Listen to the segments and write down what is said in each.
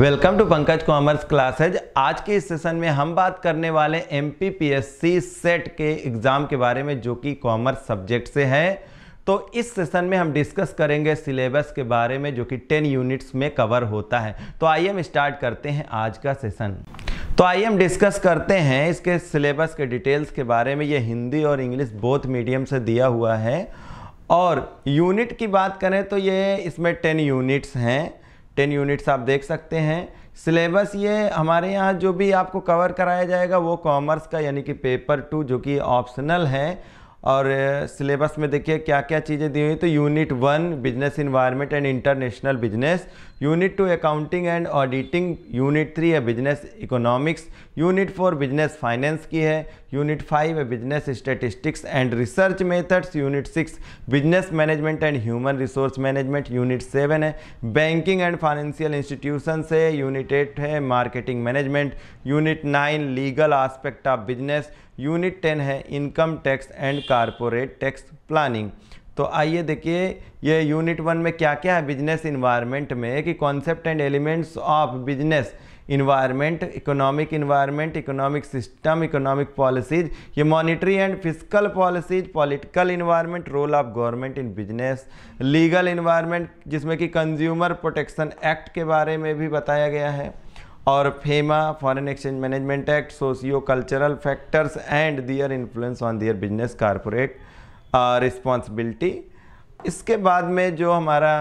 Welcome to Pankaj commerce classes आज के इस सेशन में हम बात करने वाले एम सेट के एग्ज़ाम के बारे में जो कि कॉमर्स सब्जेक्ट से है तो इस सेशन में हम डिस्कस करेंगे सिलेबस के बारे में जो कि 10 यूनिट्स में कवर होता है तो आइए हम स्टार्ट करते हैं आज का सेशन तो आइए हम डिस्कस करते हैं इसके सिलेबस के डिटेल्स के बारे में ये हिंदी और इंग्लिश बोथ मीडियम से दिया हुआ है और यूनिट की बात करें तो ये इसमें टेन यूनिट्स हैं टेन यूनिट्स आप देख सकते हैं सिलेबस ये हमारे यहाँ जो भी आपको कवर कराया जाएगा वो कॉमर्स का यानी कि पेपर टू जो कि ऑप्शनल है और सिलेबस में देखिए क्या क्या चीज़ें दी हुई तो unit one business environment and international business unit two accounting and auditing unit three है business economics unit four business finance की है यूनिट फाइव है business statistics and research methods unit six business management and human resource management unit seven है banking and financial institution है unit eight है marketing management unit nine legal aspect of business unit ten है income tax and corporate tax planning तो आइए देखिए ये unit one में क्या क्या है बिजनेस इन्वायरमेंट में कि concept and elements of business environment economic environment economic system economic policies ये monetary and physical policies political environment role of government in business legal environment जिसमें कि कंज्यूमर प्रोटेक्शन एक्ट के बारे में भी बताया गया है और FEMA foreign exchange management act socio cultural factors and their influence on their business corporate responsibility इसके बाद में जो हमारा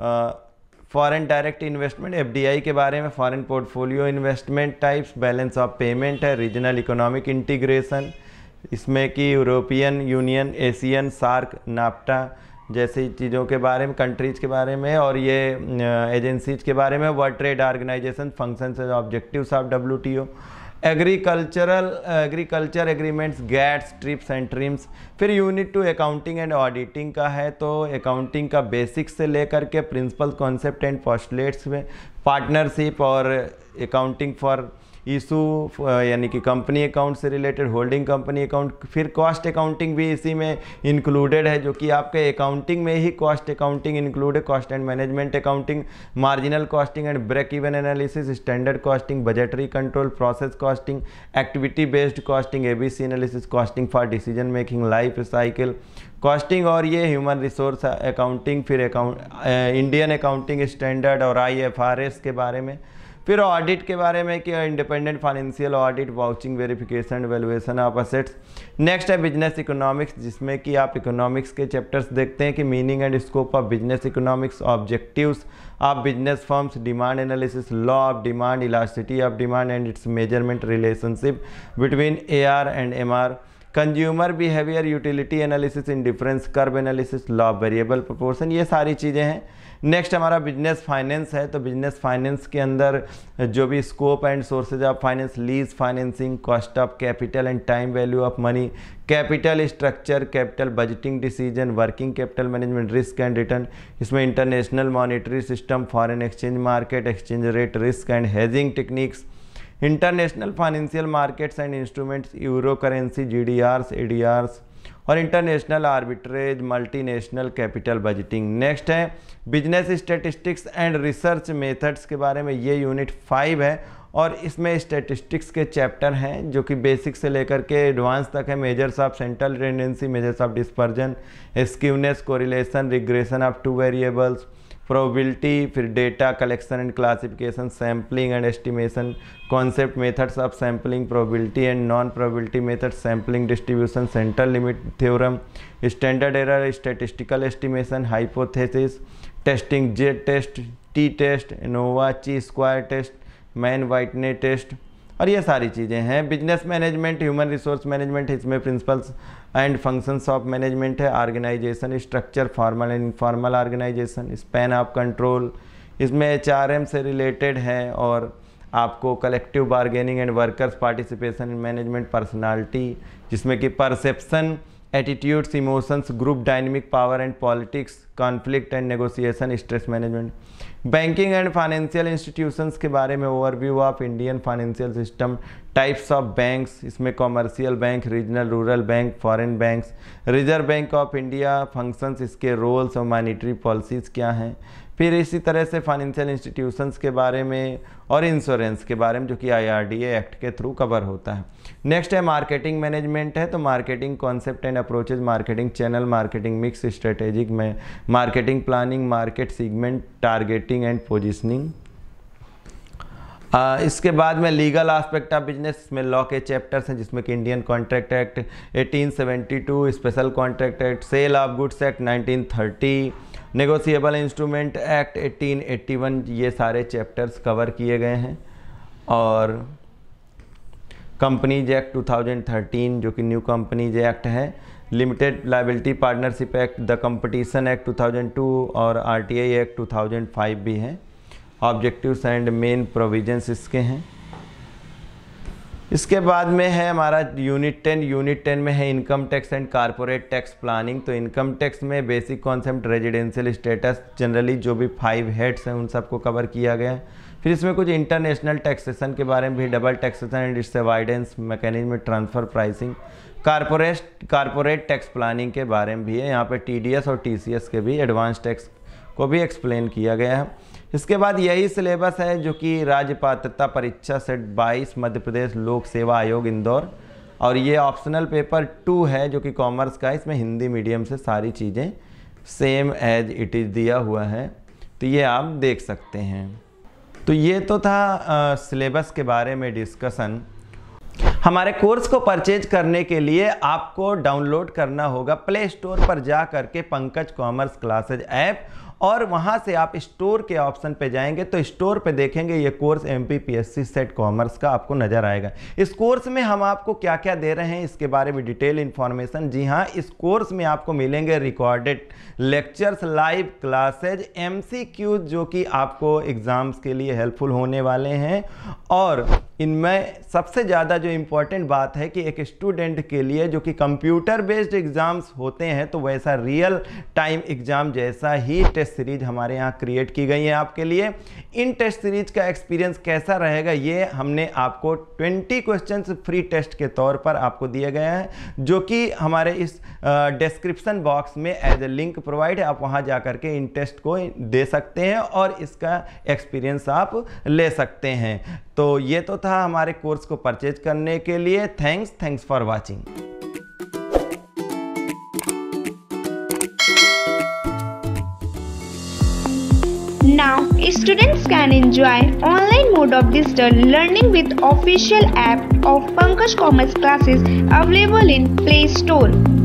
uh, foreign direct investment FDI के बारे में foreign portfolio investment types balance of payment है रीजनल इकोनॉमिक इंटीग्रेशन इसमें कि European Union ASEAN SAARC NAFTA जैसी चीज़ों के बारे में कंट्रीज के बारे में और ये एजेंसीज के बारे में World Trade Organization functions and objectives of W agricultural agriculture agreements GATS TRIPS and TRIMS फिर unit two accounting and auditing का है तो अकाउंटिंग का बेसिक्स से लेकर के प्रिंसिपल कॉन्सेप्ट एंड पॉस्टलेट्स में पार्टनरशिप और अकाउंटिंग फॉर इशू यानी कि कंपनी अकाउंट से रिलेटेड होल्डिंग कंपनी अकाउंट फिर कॉस्ट अकाउंटिंग भी इसी में इंक्लूडेड है जो कि आपके अकाउंटिंग में ही कॉस्ट अकाउंटिंग इंक्लूड है cost and management accounting marginal costing and break even analysis standard costing budgetary control process costing activity based costing C analysis costing for decision making life cycle costing और ये human resource accounting फिर account Indian accounting standard और S के बारे में फिर audit के बारे में कि independent financial audit vouching verification valuation of assets next है बिजनेस इकोनॉमिक्स जिसमें कि आप इकोनॉमिक्स के चैप्टर्स देखते हैं कि meaning and scope of business economics objectives of business firms demand analysis law of demand elasticity of demand and its measurement relationship between A and M consumer behaviour utility analysis indifference curve analysis law variable proportion ये सारी चीज़ें हैं next हमारा business finance है तो business finance के अंदर जो भी scope and sources of finance lease financing cost of capital and time value of money capital structure capital budgeting decision working capital management risk and return इसमें international monetary system foreign exchange market exchange rate risk and hedging techniques international financial markets and instruments euro currency G D Rs A D Rs और international arbitrage multinational capital budgeting next है business statistics and research methods के बारे में ये unit five है और इसमें statistics के चैप्टर हैं जो कि बेसिक से लेकर के एडवांस तक है measures of central tendency measures of dispersion skewness correlation regression of two variables probability फिर data collection and classification sampling and estimation concept methods of sampling probability and non probability method sampling distribution central limit theorem standard error statistical estimation hypothesis testing Z test T test ANOVA chi square test Mann Whitney test और ये सारी चीज़ें हैं business management human resource management इसमें principles and functions of management है organisation structure formal and informal organisation span of control इसमें H से related है और आपको collective bargaining and workers participation in management personality जिसमें कि perception attitudes emotions group dynamic power and politics conflict and negotiation stress management banking and financial institutions के बारे में overview of Indian financial system types of banks इसमें commercial bank regional rural bank foreign banks Reserve Bank of India functions इसके roles और monetary policies क्या हैं फिर इसी तरह से फाइनेंशियल इंस्टीट्यूशंस के बारे में और इंश्योरेंस के बारे में जो कि आईआरडीए एक्ट के थ्रू कवर होता है नेक्स्ट है मार्केटिंग मैनेजमेंट है तो marketing concept and approaches marketing channel marketing mix strategic में marketing planning market segment targeting and positioning आ, इसके बाद में लीगल एस्पेक्ट ऑफ बिजनेस में लॉ के चैप्टर्स हैं जिसमें कि Indian contract act 1872 special contract act sale of goods act 1930 negotiable instrument act 1881 ये सारे चैप्टर्स कवर किए गए हैं और कंपनीज एक्ट 2013 जो कि न्यू कंपनीज एक्ट है limited liability partnership act the competition act 2002 और आरटीआई एक्ट 2005 भी हैं ऑब्जेक्टिव्स एंड मेन प्रोविजंस इसके हैं इसके बाद में है हमारा यूनिट टेन यूनिट टेन में है income tax and corporate tax planning तो इनकम टैक्स में basic concept residential status generally जो भी फाइव हेड्स हैं उन सबको कवर किया गया है फिर इसमें कुछ इंटरनेशनल टैक्सेशन के बारे में भी double taxation and its avoidance mechanism transfer pricing corporate corporate tax planning के बारे में भी है यहाँ पर टी और टी के भी एडवांस टैक्स को भी एक्सप्लेन किया गया है इसके बाद यही सिलेबस है जो कि राज्य पात्रता परीक्षा सेट 22 मध्य प्रदेश लोक सेवा आयोग इंदौर और ये ऑप्शनल पेपर टू है जो कि कॉमर्स का इसमें हिंदी मीडियम से सारी चीज़ें सेम एज इट इज़ दिया हुआ है तो ये आप देख सकते हैं तो ये तो था सिलेबस के बारे में डिस्कसन हमारे कोर्स को परचेज करने के लिए आपको डाउनलोड करना होगा प्ले स्टोर पर जा करके पंकज कॉमर्स क्लासेज ऐप और वहाँ से आप स्टोर के ऑप्शन पे जाएंगे तो स्टोर पे देखेंगे ये course M P SET commerce का आपको नज़र आएगा इस कोर्स में हम आपको क्या क्या दे रहे हैं इसके बारे में डिटेल इन्फॉर्मेशन जी हाँ इस कोर्स में आपको मिलेंगे recorded lectures live classes M जो कि आपको एग्ज़ाम्स के लिए हेल्पफुल होने वाले हैं और इनमें सबसे ज़्यादा जो इम्पोर्टेंट बात है कि एक स्टूडेंट के लिए जो कि कंप्यूटर बेस्ड एग्ज़ाम्स होते हैं तो वैसा रियल टाइम एग्ज़ाम जैसा ही टेस्ट सीरीज हमारे यहाँ क्रिएट की गई है आपके लिए इन टेस्ट सीरीज का एक्सपीरियंस कैसा रहेगा ये हमने आपको 20 क्वेश्चंस फ्री टेस्ट के तौर पर आपको दिए गए हैं जो कि हमारे इस डिस्क्रिप्सन बॉक्स में एज ए लिंक प्रोवाइड है आप वहाँ जा करके इन टेस्ट को दे सकते हैं और इसका एक्सपीरियंस आप ले सकते हैं तो ये तो था था हमारे कोर्स को परचेज करने के लिए thanks thanks for watching Now, students can enjoy online mode of digital learning with official app of Pankaj Commerce classes available in Play Store.